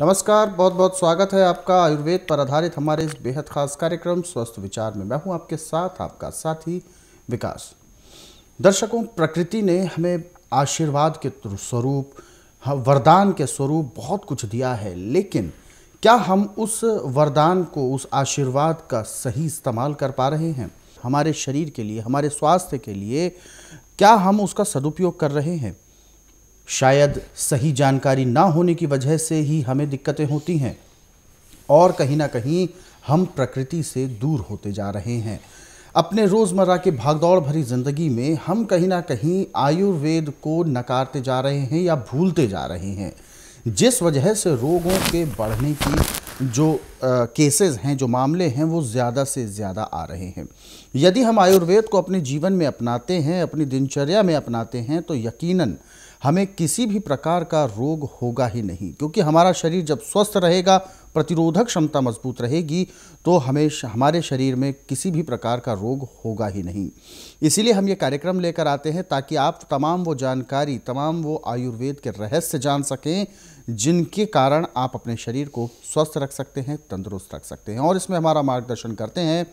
नमस्कार बहुत बहुत स्वागत है आपका आयुर्वेद पर आधारित हमारे इस बेहद खास कार्यक्रम स्वस्थ विचार में मैं हूं आपके साथ आपका साथी विकास दर्शकों प्रकृति ने हमें आशीर्वाद के स्वरूप वरदान के स्वरूप बहुत कुछ दिया है लेकिन क्या हम उस वरदान को उस आशीर्वाद का सही इस्तेमाल कर पा रहे हैं हमारे शरीर के लिए हमारे स्वास्थ्य के लिए क्या हम उसका सदुपयोग कर रहे हैं शायद सही जानकारी ना होने की वजह से ही हमें दिक्कतें होती हैं और कहीं ना कहीं हम प्रकृति से दूर होते जा रहे हैं अपने रोज़मर्रा के भागदौड़ भरी ज़िंदगी में हम कहीं ना कहीं आयुर्वेद को नकारते जा रहे हैं या भूलते जा रहे हैं जिस वजह से रोगों के बढ़ने की जो केसेस हैं जो मामले हैं वो ज़्यादा से ज़्यादा आ रहे हैं यदि हम आयुर्वेद को अपने जीवन में अपनाते हैं अपनी दिनचर्या में अपनाते हैं तो यकीनन हमें किसी भी प्रकार का रोग होगा ही नहीं क्योंकि हमारा शरीर जब स्वस्थ रहेगा प्रतिरोधक क्षमता मजबूत रहेगी तो हमें हमारे शरीर में किसी भी प्रकार का रोग होगा ही नहीं इसीलिए हम ये कार्यक्रम लेकर आते हैं ताकि आप तमाम वो जानकारी तमाम वो आयुर्वेद के रहस्य जान सकें जिनके कारण आप अपने शरीर को स्वस्थ रख सकते हैं तंदुरुस्त रख सकते हैं और इसमें हमारा मार्गदर्शन करते हैं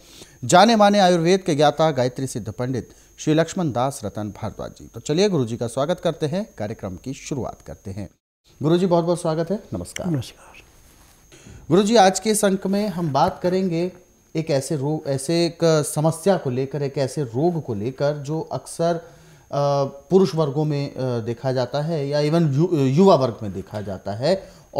जाने माने आयुर्वेद के ज्ञाता गायत्री सिद्ध पंडित श्री लक्ष्मण दास रतन भारद्वाज जी तो चलिए गुरु जी का स्वागत करते हैं कार्यक्रम की शुरुआत करते हैं गुरु जी बहुत बहुत स्वागत है नमस्कार नमस्कार गुरु जी आज के इस अंक में हम बात करेंगे एक ऐसे रोग ऐसे एक समस्या को लेकर एक ऐसे रोग को लेकर जो अक्सर पुरुष वर्गों में देखा जाता है या इवन यु, युवा वर्ग में देखा जाता है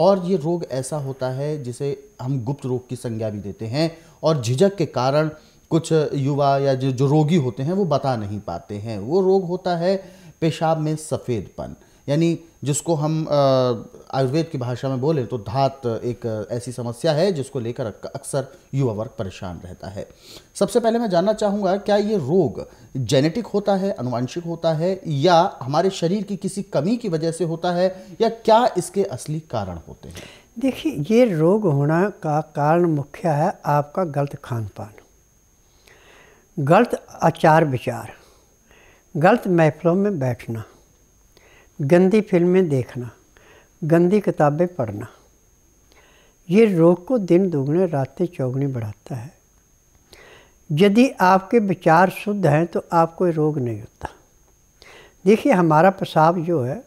और ये रोग ऐसा होता है जिसे हम गुप्त रोग की संज्ञा भी देते हैं और झिझक के कारण कुछ युवा या जो जो रोगी होते हैं वो बता नहीं पाते हैं वो रोग होता है पेशाब में सफ़ेदपन यानी जिसको हम आयुर्वेद की भाषा में बोले तो धात एक ऐसी समस्या है जिसको लेकर अक्सर युवा वर्ग परेशान रहता है सबसे पहले मैं जानना चाहूँगा क्या ये रोग जेनेटिक होता है अनुवांशिक होता है या हमारे शरीर की किसी कमी की वजह से होता है या क्या इसके असली कारण होते हैं देखिए ये रोग होना का कारण मुख्य है आपका गलत खान पान गलत आचार विचार गलत महफिलों में बैठना गंदी फिल्में देखना गंदी किताबें पढ़ना ये रोग को दिन दोगुने रातें चौगुनी बढ़ाता है यदि आपके विचार शुद्ध हैं तो आपको रोग नहीं होता देखिए हमारा पेशाब जो है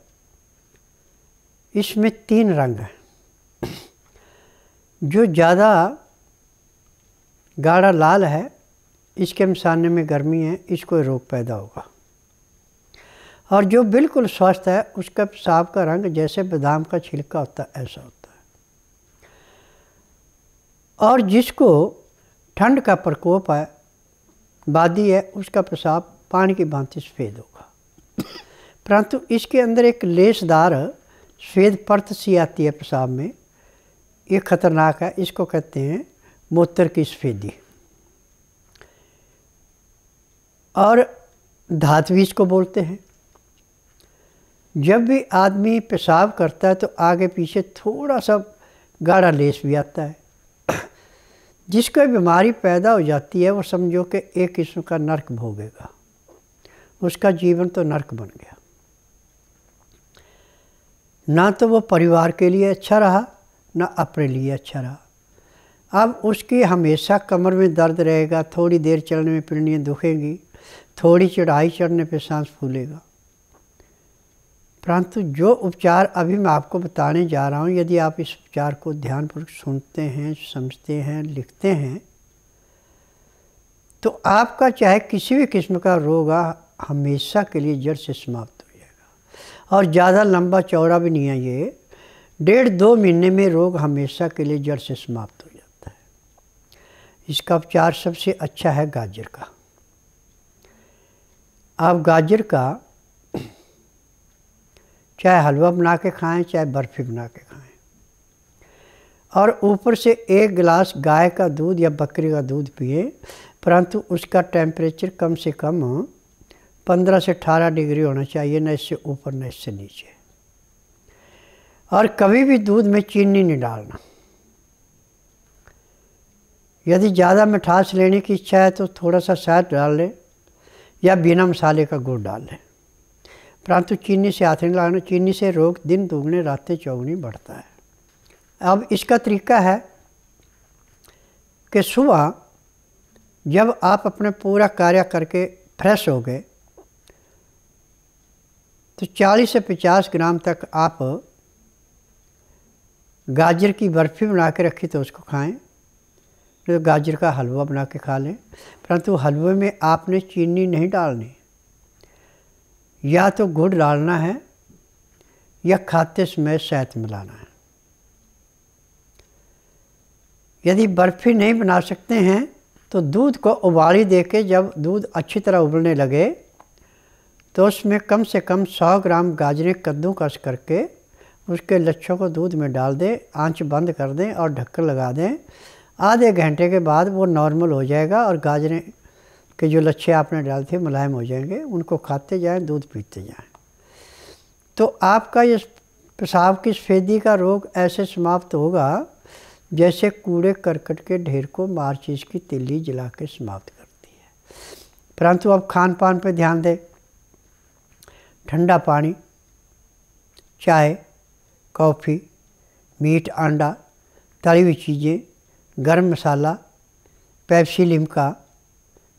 इसमें तीन रंग हैं जो ज़्यादा गाढ़ा लाल है इसके मसाने में गर्मी है इसको रोग पैदा होगा और जो बिल्कुल स्वस्थ है उसका पेशाब का रंग जैसे बादाम का छिलका होता है ऐसा होता है और जिसको ठंड का प्रकोप है बादी है उसका पेशाब पानी की भांति सफ़ेद होगा परंतु इसके अंदर एक लेसदार सफ़ेद परत सी आती है पेशाब में ये ख़तरनाक है इसको कहते हैं मोत्र की सफ़ेदी और धातवीज को बोलते हैं जब भी आदमी पेशाब करता है तो आगे पीछे थोड़ा सा गाढ़ा लेस भी आता है जिसको बीमारी पैदा हो जाती है वो समझो कि एक किस्म का नरक भोगेगा उसका जीवन तो नरक बन गया ना तो वो परिवार के लिए अच्छा रहा ना अपने लिए अच्छा रहा अब उसकी हमेशा कमर में दर्द रहेगा थोड़ी देर चलने में पिंडियाँ दुखेंगी थोड़ी चढ़ाई चढ़ने पे सांस फूलेगा परंतु जो उपचार अभी मैं आपको बताने जा रहा हूँ यदि आप इस उपचार को ध्यानपूर्वक सुनते हैं समझते हैं लिखते हैं तो आपका चाहे किसी भी किस्म का रोग हमेशा के लिए जड़ से समाप्त हो जाएगा और ज़्यादा लंबा चौड़ा भी नहीं है ये डेढ़ दो महीने में रोग हमेशा के लिए जड़ से समाप्त हो जाता है इसका उपचार सबसे अच्छा है गाजर का आप गाजर का चाहे हलवा बना के खाएं चाहे बर्फ़ी बना के खाएं और ऊपर से एक गिलास गाय का दूध या बकरी का दूध पिए परंतु उसका टेम्परेचर कम से कम 15 से 18 डिग्री होना चाहिए न इससे ऊपर न इससे नीचे और कभी भी दूध में चीनी नहीं डालना यदि ज़्यादा मिठास लेने की इच्छा है तो थोड़ा सा शहद डाल लें या बिना मसाले का गुड़ डाल लें परंतु चीनी से हाथ नहीं लगाना चीनी से रोग दिन दोगुने रातें चौगुनी बढ़ता है अब इसका तरीका है कि सुबह जब आप अपने पूरा कार्य करके फ्रेश हो गए तो 40 से 50 ग्राम तक आप गाजर की बर्फ़ी बना के रखी तो उसको खाएं तो गाजर का हलवा बना के खा लें परंतु हलवे में आपने चीनी नहीं डालनी या तो गुड़ डालना है या खाते समय शहद मिलाना है यदि बर्फ़ी नहीं बना सकते हैं तो दूध को उबाली दे के जब दूध अच्छी तरह उबलने लगे तो उसमें कम से कम 100 ग्राम गाजरें कस करके उसके लच्छों को दूध में डाल दें आंच बंद कर दें और ढक्कन लगा दें आधे घंटे के बाद वो नॉर्मल हो जाएगा और गाजरें के जो लच्छे आपने डाले थे मुलायम हो जाएंगे उनको खाते जाएं दूध पीते जाएं तो आपका ये पेशाब की सफ़ेदी का रोग ऐसे समाप्त होगा जैसे कूड़े करकट के ढेर को मारचीज की तिल्ली जला के समाप्त करती है परंतु अब खान पान पर ध्यान दें ठंडा पानी चाय कॉफ़ी मीट अंडा तली हुई चीज़ें गर्म मसाला Pepsi Limca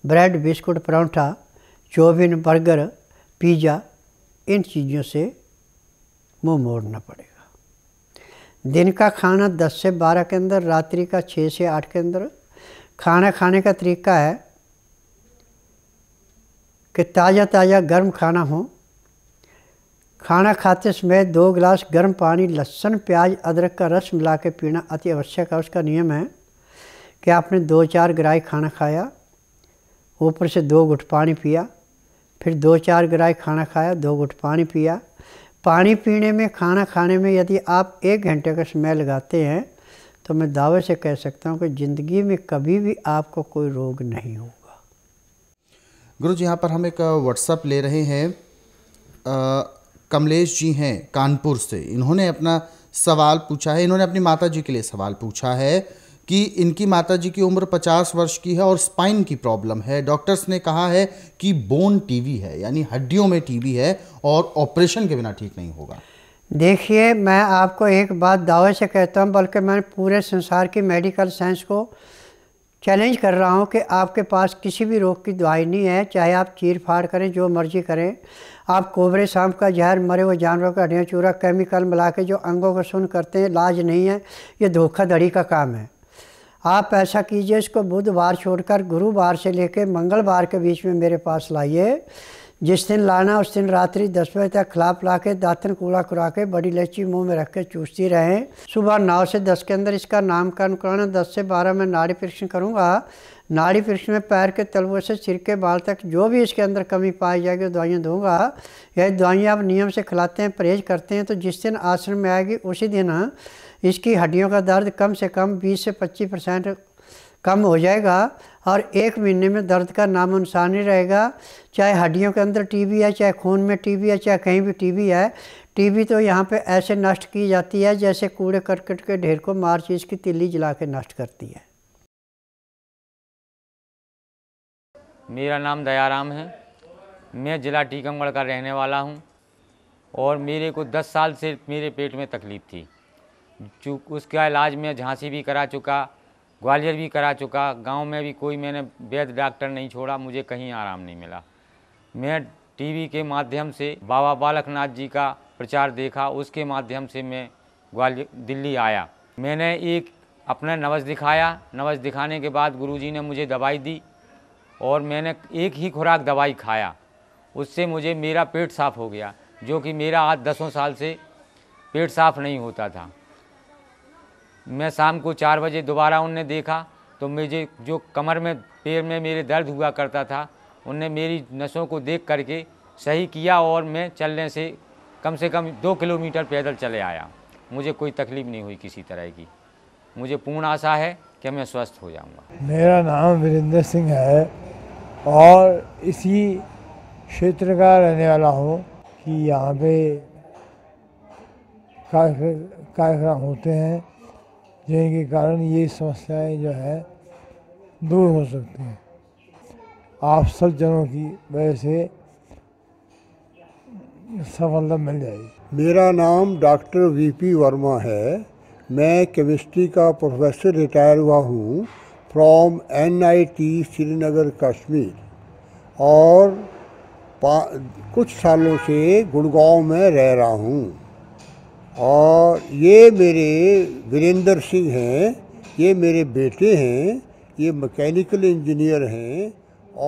bread biscuit paratha चौबिन बर्गर पिज़्ज़ा इन चीज़ों से मुँह मोड़ना पड़ेगा दिन का खाना 10 से 12 के अंदर रात्रि का 6 से 8 के अंदर खाना खाने का तरीका है कि ताज़ा ताज़ा गर्म खाना हो खाना खाते समय दो गिलास गर्म पानी लहसुन प्याज अदरक का रस मिला के पीना अति आवश्यक है उसका नियम है कि आपने दो चार ग्राई खाना खाया ऊपर से दो घुट पानी पिया फिर दो चार ग्राई खाना खाया दो घुट पानी पिया पानी पीने में खाना खाने में यदि आप एक घंटे का समय लगाते हैं तो मैं दावे से कह सकता हूँ कि ज़िंदगी में कभी भी आपको कोई रोग नहीं होगा गुरु जी यहाँ पर हम एक व्हाट्सअप ले रहे हैं कमलेश जी हैं कानपुर से इन्होंने अपना सवाल पूछा है इन्होंने अपनी माता जी के लिए सवाल पूछा है कि इनकी माताजी की उम्र 50 वर्ष की है और स्पाइन की प्रॉब्लम है डॉक्टर्स ने कहा है कि बोन टीवी है यानी हड्डियों में टीवी है और ऑपरेशन के बिना ठीक नहीं होगा देखिए मैं आपको एक बात दावे से कहता हूँ बल्कि मैं पूरे संसार की मेडिकल साइंस को चैलेंज कर रहा हूँ कि आपके पास किसी भी रोग की दवाई नहीं है चाहे आप चीर फाड़ करें जो मर्जी करें आप कोबरे सांप का जहर मरे हुए जानवरों का हड्डियाँ चूरा केमिकल मिला के जो अंगों को सुन करते हैं इलाज नहीं है ये धोखाधड़ी का काम है आप ऐसा कीजिए इसको बुधवार छोड़कर गुरुवार से लेकर मंगलवार के बीच में मेरे पास लाइए जिस दिन लाना उस दिन रात्रि दस बजे तक खिला पिला के दातन कूड़ा कुरा के बड़ी इलायची मुंह में रख के चूसती रहें सुबह नौ से दस के अंदर इसका नामकरण कराना दस से बारह में नाड़ी परीक्षण करूँगा नाड़ी परीक्षण में पैर के तलवे से सिर के बाल तक जो भी इसके अंदर कमी पाई जाएगी दवाइयाँ दूंगा यह दवाइयाँ आप नियम से खिलाते हैं परहेज करते हैं तो जिस दिन आश्रम में आएगी उसी दिन इसकी हड्डियों का दर्द कम से कम 20 से 25 परसेंट कम हो जाएगा और एक महीने में दर्द का नाम ही रहेगा चाहे हड्डियों के अंदर टीबी है चाहे खून में टीबी है चाहे कहीं भी टीबी है टीबी तो यहाँ पे ऐसे नष्ट की जाती है जैसे कूड़े करकट के ढेर को मार चीज़ की तिल्ली जला के नष्ट करती है मेरा नाम दयाराम है मैं ज़िला टीकमगढ़ का रहने वाला हूँ और मेरे को 10 साल से मेरे पेट में तकलीफ़ थी चूँकि उसका इलाज मैं झांसी भी करा चुका ग्वालियर भी करा चुका गांव में भी कोई मैंने वैध डॉक्टर नहीं छोड़ा मुझे कहीं आराम नहीं मिला मैं टीवी के माध्यम से बाबा बालकनाथ जी का प्रचार देखा उसके माध्यम से मैं ग्वालियर दिल्ली आया मैंने एक अपना नवज दिखाया नवज दिखाने के बाद गुरुजी ने मुझे दवाई दी और मैंने एक ही खुराक दवाई खाया उससे मुझे मेरा पेट साफ़ हो गया जो कि मेरा आज दसों साल से पेट साफ़ नहीं होता था मैं शाम को चार बजे दोबारा उनने देखा तो मुझे जो कमर में पैर में मेरे दर्द हुआ करता था उनने मेरी नसों को देख करके सही किया और मैं चलने से कम से कम दो किलोमीटर पैदल चले आया मुझे कोई तकलीफ़ नहीं हुई किसी तरह की मुझे पूर्ण आशा है कि मैं स्वस्थ हो जाऊंगा। मेरा नाम वीरेंद्र सिंह है और इसी क्षेत्र का रहने वाला हूँ कि यहाँ पे कार्यक्रम होते हैं जिनके कारण ये समस्याएं जो है दूर हो सकती हैं आप सब जनों की वजह से सफलता मिल जाएगी मेरा नाम डॉक्टर वीपी वर्मा है मैं केमिस्ट्री का प्रोफेसर रिटायर हुआ हूँ फ्रॉम एनआईटी श्रीनगर कश्मीर और कुछ सालों से गुड़गांव में रह रहा हूँ और ये मेरे वीरेंद्र सिंह हैं ये मेरे बेटे हैं ये मैकेनिकल इंजीनियर हैं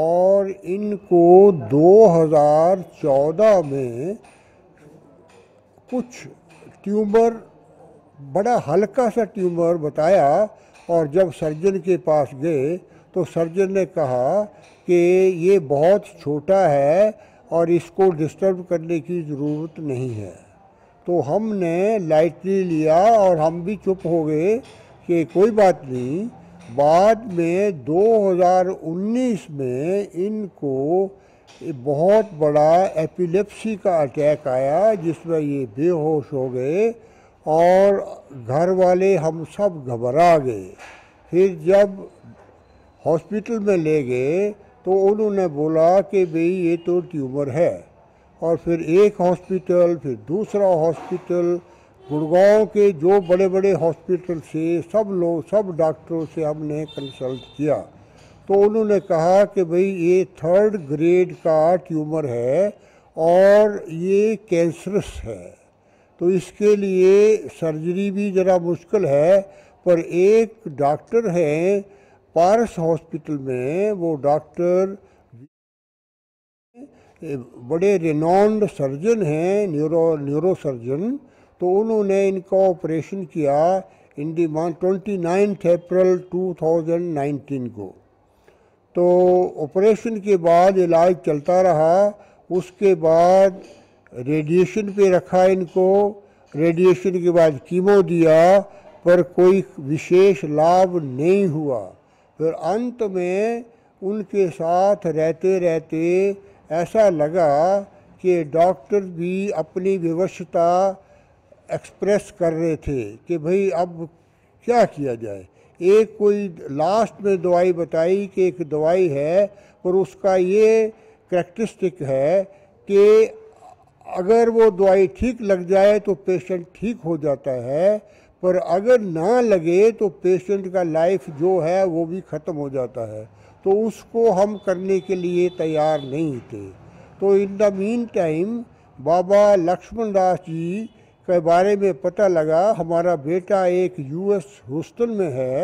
और इनको 2014 में कुछ ट्यूमर बड़ा हल्का सा ट्यूमर बताया और जब सर्जन के पास गए तो सर्जन ने कहा कि ये बहुत छोटा है और इसको डिस्टर्ब करने की ज़रूरत नहीं है तो हमने लाइटली लिया और हम भी चुप हो गए कि कोई बात नहीं बाद में 2019 में इनको बहुत बड़ा एपिलेप्सी का अटैक आया जिसमें ये बेहोश हो गए और घर वाले हम सब घबरा गए फिर जब हॉस्पिटल में ले गए तो उन्होंने बोला कि भाई ये तो ट्यूमर है और फिर एक हॉस्पिटल फिर दूसरा हॉस्पिटल गुड़गांव के जो बड़े बड़े हॉस्पिटल से सब लोग सब डॉक्टरों से हमने कंसल्ट किया तो उन्होंने कहा कि भाई ये थर्ड ग्रेड का ट्यूमर है और ये कैंसरस है तो इसके लिए सर्जरी भी ज़रा मुश्किल है पर एक डॉक्टर हैं पारस हॉस्पिटल में वो डॉक्टर बड़े रिनॉन्ड सर्जन हैं न्यूरो न्यूरो सर्जन तो उन्होंने इनका ऑपरेशन किया in the month twenty ninth April two thousand nineteen को तो ऑपरेशन के बाद इलाज चलता रहा उसके बाद रेडिएशन पे रखा इनको रेडिएशन के बाद कीमो दिया पर कोई विशेष लाभ नहीं हुआ फिर अंत में उनके साथ रहते रहते ऐसा लगा कि डॉक्टर भी अपनी विवशता एक्सप्रेस कर रहे थे कि भाई अब क्या किया जाए एक कोई लास्ट में दवाई बताई कि एक दवाई है पर उसका ये करेक्टरिस्टिक है कि अगर वो दवाई ठीक लग जाए तो पेशेंट ठीक हो जाता है पर अगर ना लगे तो पेशेंट का लाइफ जो है वो भी ख़त्म हो जाता है तो उसको हम करने के लिए तैयार नहीं थे तो in the mean time Baba Lakshman Das ji के बारे में पता लगा हमारा बेटा एक यूएस होस्टल में है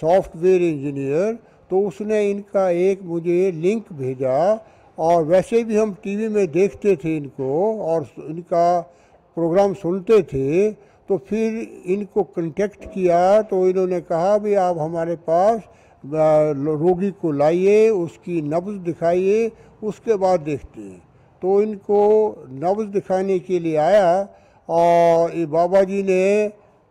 सॉफ्टवेयर इंजीनियर तो उसने इनका एक मुझे लिंक भेजा और वैसे भी हम टीवी में देखते थे इनको और इनका प्रोग्राम सुनते थे तो फिर इनको कांटेक्ट किया तो इन्होंने कहा भी आप हमारे पास रोगी को लाइए उसकी नब्ज़ दिखाइए उसके बाद देखते हैं तो इनको नब्ज़ दिखाने के लिए आया और ये बाबा जी ने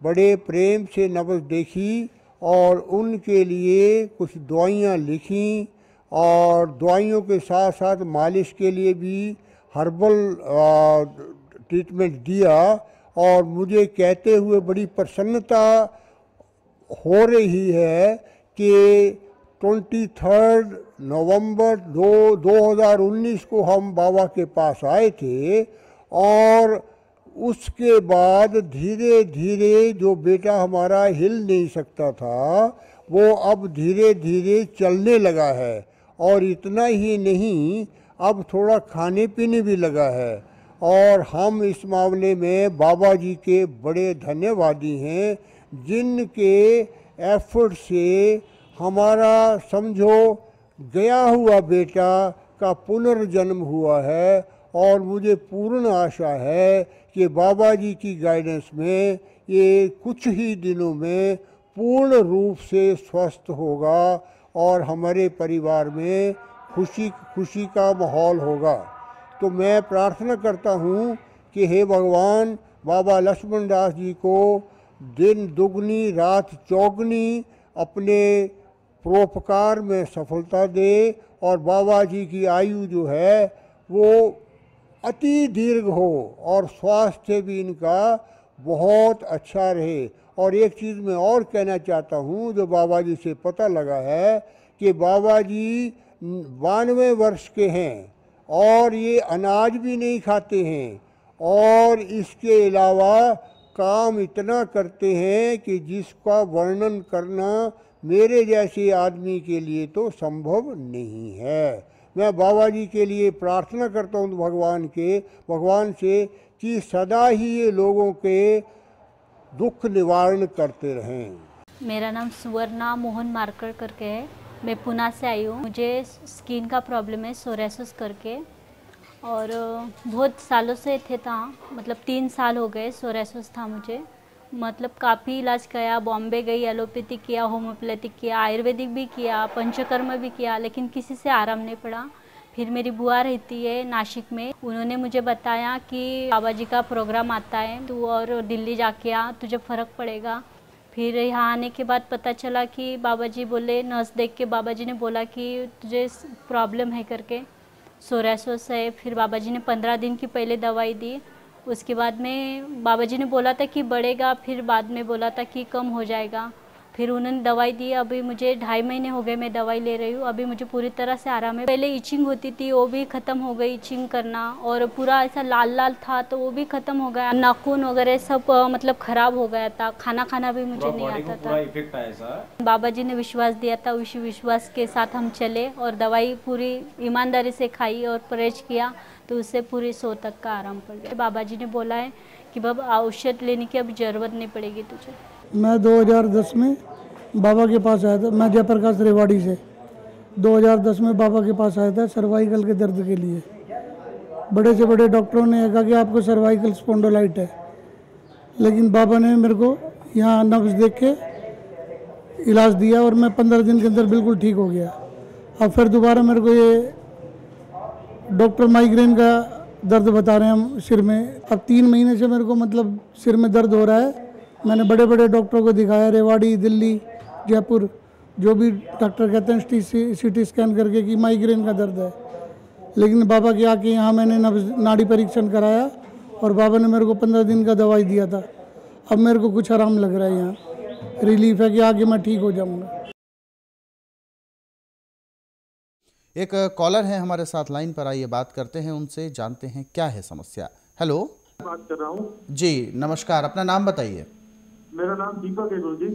बड़े प्रेम से नब्ज़ देखी और उनके लिए कुछ दवाइयाँ लिखी और दवाइयों के साथ साथ मालिश के लिए भी हर्बल ट्रीटमेंट दिया और मुझे कहते हुए बड़ी प्रसन्नता हो रही है कि 23 नवंबर दो 2019 को हम बाबा के पास आए थे और उसके बाद धीरे धीरे जो बेटा हमारा हिल नहीं सकता था वो अब धीरे धीरे चलने लगा है और इतना ही नहीं अब थोड़ा खाने पीने भी लगा है और हम इस मामले में बाबा जी के बड़े धन्यवादी हैं जिनके एफर्ट से हमारा समझो गया हुआ बेटा का पुनर्जन्म हुआ है और मुझे पूर्ण आशा है कि बाबा जी की गाइडेंस में ये कुछ ही दिनों में पूर्ण रूप से स्वस्थ होगा और हमारे परिवार में खुशी खुशी का माहौल होगा तो मैं प्रार्थना करता हूँ कि हे भगवान बाबा लक्ष्मण दास जी को दिन दुगनी रात चौगनी अपने परोपकार में सफलता दे और बाबा जी की आयु जो है वो अति दीर्घ हो और स्वास्थ्य भी इनका बहुत अच्छा रहे और एक चीज़ मैं और कहना चाहता हूँ जो बाबा जी से पता लगा है कि बाबा जी बानवे वर्ष के हैं और ये अनाज भी नहीं खाते हैं और इसके अलावा काम इतना करते हैं कि जिसका वर्णन करना मेरे जैसे आदमी के लिए तो संभव नहीं है मैं बाबा जी के लिए प्रार्थना करता हूँ भगवान के भगवान से कि सदा ही ये लोगों के दुख निवारण करते रहें मेरा नाम सुवर्णा मोहन मार्कर करके है मैं पुणे से आई हूँ मुझे स्किन का प्रॉब्लम है सोरेसस करके और बहुत सालों से थे था मतलब तीन साल हो गए सोरेसोस था मुझे मतलब काफ़ी इलाज किया बॉम्बे गई एलोपैथिक किया होम्योपैथिक किया आयुर्वेदिक भी किया पंचकर्म भी किया लेकिन किसी से आराम नहीं पड़ा फिर मेरी बुआ रहती है नासिक में उन्होंने मुझे बताया कि बाबा जी का प्रोग्राम आता है तू और दिल्ली जाके आ तुझे फ़र्क पड़ेगा फिर यहाँ आने के बाद पता चला कि बाबा जी बोले नर्स देख के बाबा जी ने बोला कि तुझे प्रॉब्लम है करके सोलह सौ से फिर बाबा जी ने पंद्रह दिन की पहले दवाई दी उसके बाद में बाबा जी ने बोला था कि बढ़ेगा फिर बाद में बोला था कि कम हो जाएगा फिर उन्होंने दवाई दी अभी मुझे ढाई महीने हो गए मैं दवाई ले रही हूँ अभी मुझे पूरी तरह से आराम है पहले इचिंग होती थी वो भी ख़त्म हो गई इचिंग करना और पूरा ऐसा लाल लाल था तो वो भी ख़त्म हो गया नाखून वगैरह सब मतलब ख़राब हो गया था खाना खाना भी मुझे नहीं आता था बाबा जी ने विश्वास दिया था उसी विश्वास के साथ हम चले और दवाई पूरी ईमानदारी से खाई और परहेज किया तो उससे पूरे सो तक का आराम पड़ गया बाबा जी ने बोला है कि बाबा औषध लेने की अब ज़रूरत नहीं पड़ेगी तुझे मैं 2010 में बाबा के पास आया था मैं जयप्रकाश रेवाड़ी से 2010 में बाबा के पास आया था सर्वाइकल के दर्द के लिए बड़े से बड़े डॉक्टरों ने कहा कि आपको सर्वाइकल स्पोंडोलाइट है लेकिन बाबा ने मेरे को यहाँ नब्स देख के इलाज दिया और मैं पंद्रह दिन के अंदर बिल्कुल ठीक हो गया अब फिर दोबारा मेरे को ये डॉक्टर माइग्रेन का दर्द बता रहे हैं हम सिर में अब तीन महीने से मेरे को मतलब सिर में दर्द हो रहा है मैंने बड़े बड़े डॉक्टरों को दिखाया रेवाड़ी दिल्ली जयपुर जो भी डॉक्टर कहते हैं सी टी स्कैन करके कि माइग्रेन का दर्द है लेकिन बाबा के आके यहाँ मैंने नाड़ी परीक्षण कराया और बाबा ने मेरे को पंद्रह दिन का दवाई दिया था अब मेरे को कुछ आराम लग रहा है यहाँ रिलीफ है कि आगे मैं ठीक हो जाऊँगा एक कॉलर है हमारे साथ लाइन पर आइए बात करते हैं उनसे जानते हैं क्या है समस्या हेलो बात कर रहा हूँ जी नमस्कार अपना नाम बताइए मेरा नाम दीपक है गुरु जी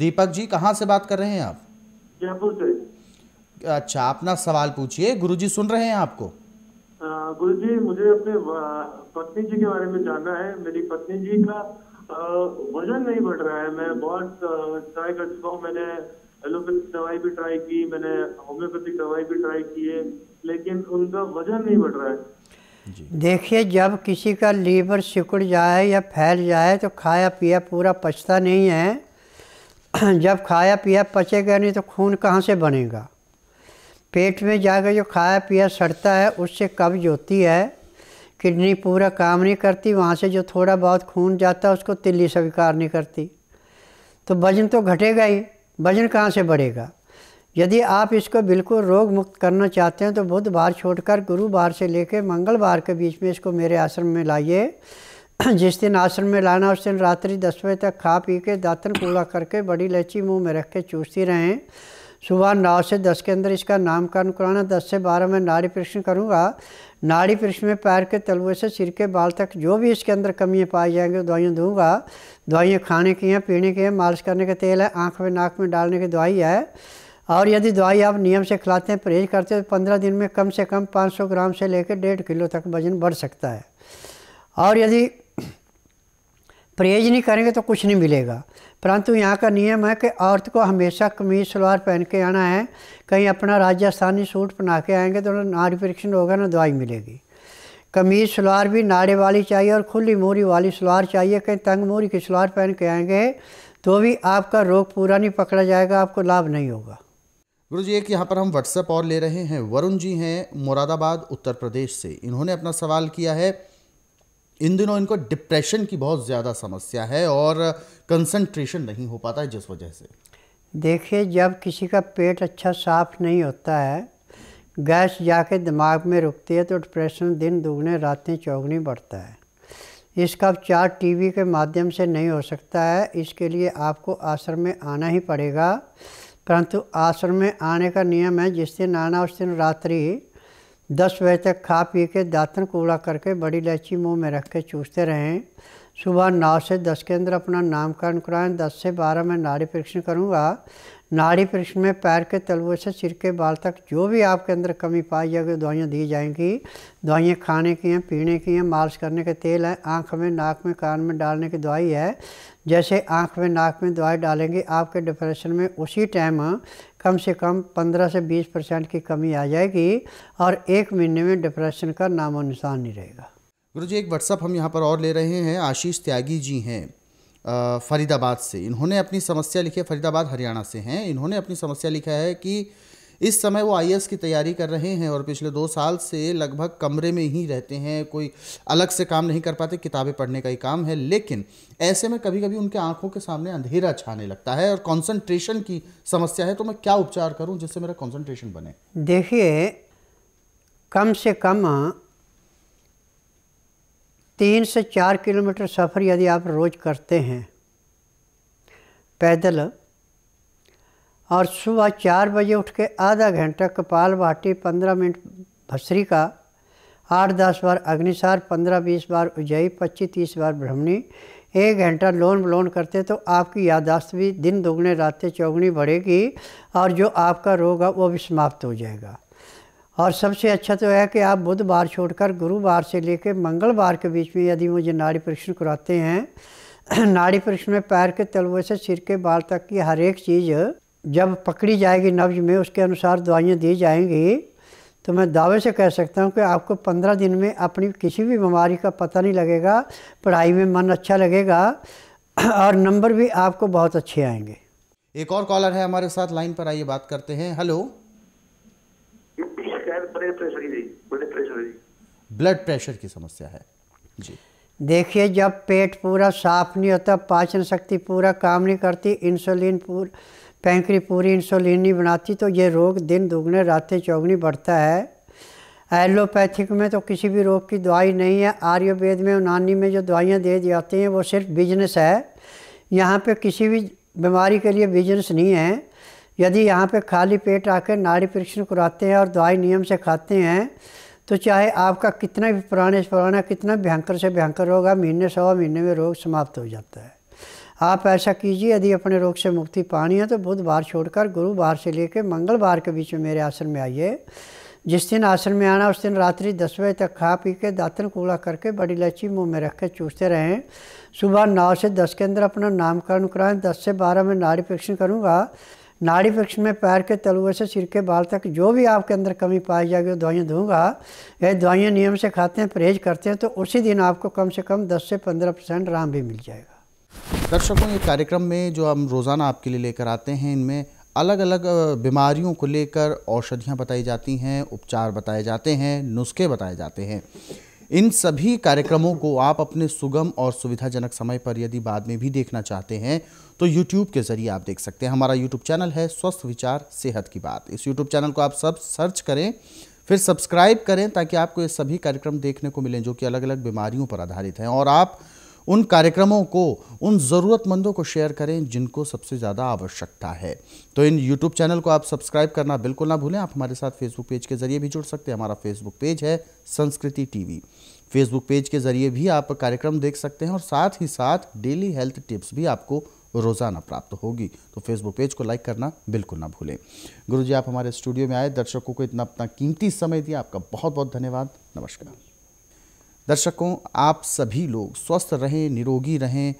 दीपक जी कहाँ से बात कर रहे हैं आप जयपुर से अच्छा अपना सवाल पूछिए गुरु जी सुन रहे हैं आपको गुरु जी मुझे अपने पत्नी जी के बारे में जानना है मेरी पत्नी जी का वजन नहीं बढ़ रहा है मैं बहुत ट्राई कर चुका हूँ मैंने एलोपैथिक दवाई भी ट्राई की मैंने होम्योपैथिक दवाई भी ट्राई की है लेकिन उनका वजन नहीं बढ़ रहा है देखिए जब किसी का लीवर सिकुड़ जाए या फैल जाए तो खाया पिया पूरा पचता नहीं है जब खाया पिया पचेगा नहीं तो खून कहाँ से बनेगा पेट में जाकर जो खाया पिया सड़ता है उससे कब्ज होती है किडनी पूरा काम नहीं करती वहाँ से जो थोड़ा बहुत खून जाता है उसको तिल्ली स्वीकार नहीं करती तो वजन तो घटेगा ही वजन कहाँ से बढ़ेगा यदि आप इसको बिल्कुल रोग मुक्त करना चाहते हैं तो बुध बार छोड़कर गुरुवार से लेकर मंगलवार के बीच में इसको मेरे आश्रम में लाइए जिस दिन आश्रम में लाना उस दिन रात्रि दस बजे तक खा पी के दातन कूड़ा करके बड़ी लच्ची मुंह में रख के चूसती रहें सुबह नौ से दस के अंदर इसका नामकरण कराना दस से बारह में नाड़ी प्रश्न करूँगा नाड़ी प्रश्न में पैर के तलवे से सिर के बाल तक जो भी इसके अंदर कमियाँ पाई जाएंगी दवाइयाँ दूँगा दवाइयाँ खाने की हैं पीने की हैं मालिश करने का तेल है आँख में नाक में डालने की दवाई है और यदि दवाई आप नियम से खिलाते हैं परहेज करते हैं तो पंद्रह दिन में कम से कम 500 ग्राम से लेकर डेढ़ किलो तक वजन बढ़ सकता है और यदि परहेज नहीं करेंगे तो कुछ नहीं मिलेगा परंतु यहाँ का नियम है कि औरत को हमेशा कमीज सलवार पहन के आना है कहीं अपना राजस्थानी सूट पहना के आएंगे तो ना रिफ्रिक्शन होगा ना दवाई मिलेगी कमीज सलवार भी नाड़े वाली चाहिए और खुली मोरी वाली सलवार चाहिए कहीं तंग मोरी की सलवार पहन के आएंगे तो भी आपका रोग पूरा नहीं पकड़ा जाएगा आपको लाभ नहीं होगा गुरु जी एक यहाँ पर हम व्हाट्सएप और ले रहे हैं वरुण जी हैं मुरादाबाद उत्तर प्रदेश से इन्होंने अपना सवाल किया है इन दिनों इनको डिप्रेशन की बहुत ज़्यादा समस्या है और कंसंट्रेशन नहीं हो पाता है जिस वजह से देखिए जब किसी का पेट अच्छा साफ नहीं होता है गैस जाके दिमाग में रुकती है तो डिप्रेशन दिन दोगुने रातें चौगनी बढ़ता है इसका उपचार टीवी के माध्यम से नहीं हो सकता है इसके लिए आपको आश्रम में आना ही पड़ेगा परंतु आश्रम में आने का नियम है जिस दिन आना उस दिन रात्रि दस बजे तक खा पी के दातन कूड़ा करके बड़ी इलायची मुंह में रख के चूसते रहें सुबह नौ से दस के अंदर अपना नामकरण कराएं दस से बारह में नाड़ी परीक्षण करूँगा नाड़ी पृष्ठ में पैर के तलवे से सिर के बाल तक जो भी आपके अंदर कमी पाई जाएगी दवाइयाँ दी जाएंगी दवाइयाँ खाने की हैं पीने की हैं मालिश करने के तेल हैं आँख में नाक में कान में डालने की दवाई है जैसे आँख में नाक में दवाई डालेंगे आपके डिप्रेशन में उसी टाइम कम से कम 15 से 20 परसेंट की कमी आ जाएगी और एक महीने में डिप्रेशन का नामो निशान नहीं रहेगा गुरु जी एक व्हाट्सअप हम यहाँ पर और ले रहे हैं आशीष त्यागी जी हैं फरीदाबाद से इन्होंने अपनी समस्या लिखी है फरीदाबाद हरियाणा से हैं इन्होंने अपनी समस्या लिखा है कि इस समय वो आई की तैयारी कर रहे हैं और पिछले दो साल से लगभग कमरे में ही रहते हैं कोई अलग से काम नहीं कर पाते किताबें पढ़ने का ही काम है लेकिन ऐसे में कभी कभी उनके आंखों के सामने अंधेरा छाने लगता है और कंसंट्रेशन की समस्या है तो मैं क्या उपचार करूं जिससे मेरा कंसंट्रेशन बने देखिए कम से कम तीन से चार किलोमीटर सफ़र यदि आप रोज़ करते हैं पैदल और सुबह चार बजे उठ के आधा घंटा कपाल भाटी पंद्रह मिनट भस्री का आठ दस बार अग्निसार पंद्रह बीस बार उजई पच्चीस तीस बार भ्रमणी एक घंटा लोन लोन करते तो आपकी यादाश्त भी दिन दोगुने रातें चौगुनी बढ़ेगी और जो आपका रोग है वो भी समाप्त हो जाएगा और सबसे अच्छा तो है कि आप बुधवार छोड़कर गुरुवार से लेकर मंगलवार के बीच में यदि मुझे नाड़ी परीक्षण कराते हैं नाड़ी परीक्षण में पैर के तलवे से सिर के बाल तक की हर एक चीज़ जब पकड़ी जाएगी नब्ज में उसके अनुसार दवाइयाँ दी जाएंगी तो मैं दावे से कह सकता हूँ कि आपको पंद्रह दिन में अपनी किसी भी बीमारी का पता नहीं लगेगा पढ़ाई में मन अच्छा लगेगा और नंबर भी आपको बहुत अच्छे आएंगे एक और कॉलर है हमारे साथ लाइन पर आइए बात करते हैं हेलो ब्लड प्रेशर की प्रेशर की ब्लड प्रेशर की समस्या है जी देखिए जब पेट पूरा साफ नहीं होता पाचन शक्ति पूरा काम नहीं करती इंसुलिन पूर पैंकरी पूरी इंसुलिन नहीं बनाती तो ये रोग दिन दुगने रातें चौगनी बढ़ता है एलोपैथिक में तो किसी भी रोग की दवाई नहीं है आयुर्वेद में उनानी में जो दवाइयाँ दे दी जाती हैं वो सिर्फ बिजनेस है यहाँ पे किसी भी बीमारी के लिए बिजनेस नहीं है यदि यहाँ पे खाली पेट आकर नाड़ी परीक्षण कराते हैं और दवाई नियम से खाते हैं तो चाहे आपका कितना भी पुराने से पुराना कितना भयंकर से भयंकर रोग है महीने सवा महीने में रोग समाप्त हो जाता है आप ऐसा कीजिए यदि अपने रोग से मुक्ति पानी है तो बुधवार छोड़कर गुरुवार से लेकर मंगलवार के बीच में मेरे आसन में आइए जिस दिन आसन में आना उस दिन रात्रि दस बजे तक खा पी के दातन कूड़ा करके बड़ी इलायची मुंह में रख के चूसते रहें सुबह नौ से दस के अंदर अपना नामकरण कराएं दस से बारह में नाड़ी परीक्षण करूँगा नाड़ी वृक्ष में पैर के तलुए से सिर के बाल तक जो भी आपके अंदर कमी पाई जाएगी वो दवाइयाँ दूंगा यदि दवाइयाँ नियम से खाते हैं परहेज करते हैं तो उसी दिन आपको कम से कम 10 से 15 परसेंट आराम भी मिल जाएगा दर्शकों ये कार्यक्रम में जो हम रोज़ाना आपके लिए लेकर आते हैं इनमें अलग अलग बीमारियों को लेकर औषधियाँ बताई जाती हैं उपचार बताए जाते हैं नुस्खे बताए जाते हैं इन सभी कार्यक्रमों को आप अपने सुगम और सुविधाजनक समय पर यदि बाद में भी देखना चाहते हैं तो YouTube के जरिए आप देख सकते हैं हमारा YouTube चैनल है स्वस्थ विचार सेहत की बात इस YouTube चैनल को आप सब सर्च करें फिर सब्सक्राइब करें ताकि आपको ये सभी कार्यक्रम देखने को मिलें जो कि अलग अलग बीमारियों पर आधारित हैं और आप उन कार्यक्रमों को उन ज़रूरतमंदों को शेयर करें जिनको सबसे ज़्यादा आवश्यकता है तो इन यूट्यूब चैनल को आप सब्सक्राइब करना बिल्कुल ना भूलें आप हमारे साथ फेसबुक पेज के जरिए भी जुड़ सकते हैं हमारा फेसबुक पेज है संस्कृति टीवी फेसबुक पेज के जरिए भी आप कार्यक्रम देख सकते हैं और साथ ही साथ डेली हेल्थ टिप्स भी आपको रोज़ाना प्राप्त होगी तो फेसबुक पेज को लाइक करना बिल्कुल ना भूलें गुरु जी आप हमारे स्टूडियो में आए दर्शकों को इतना अपना कीमती समय दिया आपका बहुत बहुत धन्यवाद नमस्कार दर्शकों आप सभी लोग स्वस्थ रहें निरोगी रहें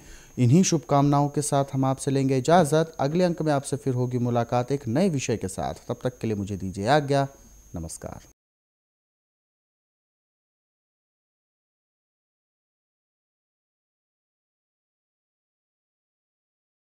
इन्हीं शुभकामनाओं के साथ हम आपसे लेंगे इजाज़त अगले अंक में आपसे फिर होगी मुलाकात एक नए विषय के साथ तब तक के लिए मुझे दीजिए आज्ञा नमस्कार